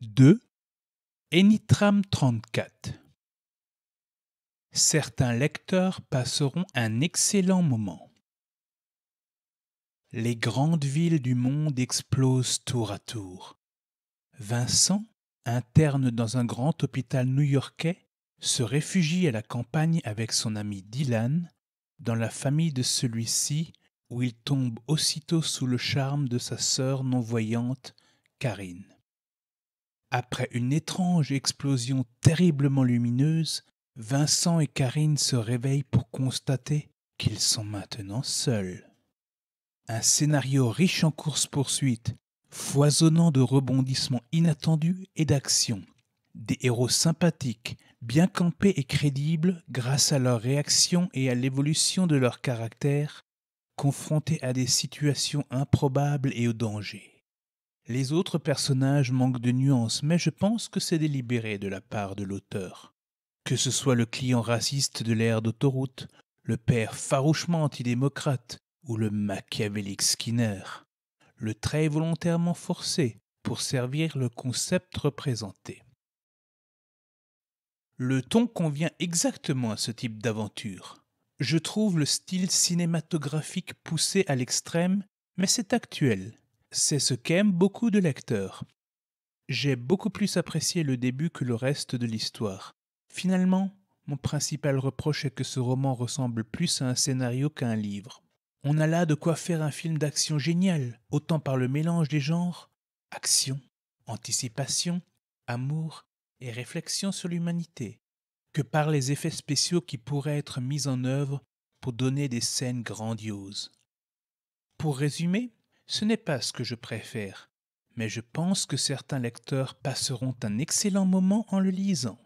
2. Enitram 34 Certains lecteurs passeront un excellent moment. Les grandes villes du monde explosent tour à tour. Vincent, interne dans un grand hôpital new-yorkais, se réfugie à la campagne avec son ami Dylan, dans la famille de celui-ci où il tombe aussitôt sous le charme de sa sœur non-voyante, Karine. Après une étrange explosion terriblement lumineuse, Vincent et Karine se réveillent pour constater qu'ils sont maintenant seuls. Un scénario riche en courses-poursuites, foisonnant de rebondissements inattendus et d'actions. Des héros sympathiques, bien campés et crédibles grâce à leur réaction et à l'évolution de leur caractère, confronté à des situations improbables et au danger. Les autres personnages manquent de nuances, mais je pense que c'est délibéré de la part de l'auteur. Que ce soit le client raciste de l'ère d'autoroute, le père farouchement antidémocrate ou le machiavélique Skinner, le trait est volontairement forcé pour servir le concept représenté. Le ton convient exactement à ce type d'aventure. Je trouve le style cinématographique poussé à l'extrême, mais c'est actuel. C'est ce qu'aiment beaucoup de lecteurs. J'ai beaucoup plus apprécié le début que le reste de l'histoire. Finalement, mon principal reproche est que ce roman ressemble plus à un scénario qu'à un livre. On a là de quoi faire un film d'action génial, autant par le mélange des genres action, anticipation, amour et réflexion sur l'humanité que par les effets spéciaux qui pourraient être mis en œuvre pour donner des scènes grandioses. Pour résumer, ce n'est pas ce que je préfère, mais je pense que certains lecteurs passeront un excellent moment en le lisant.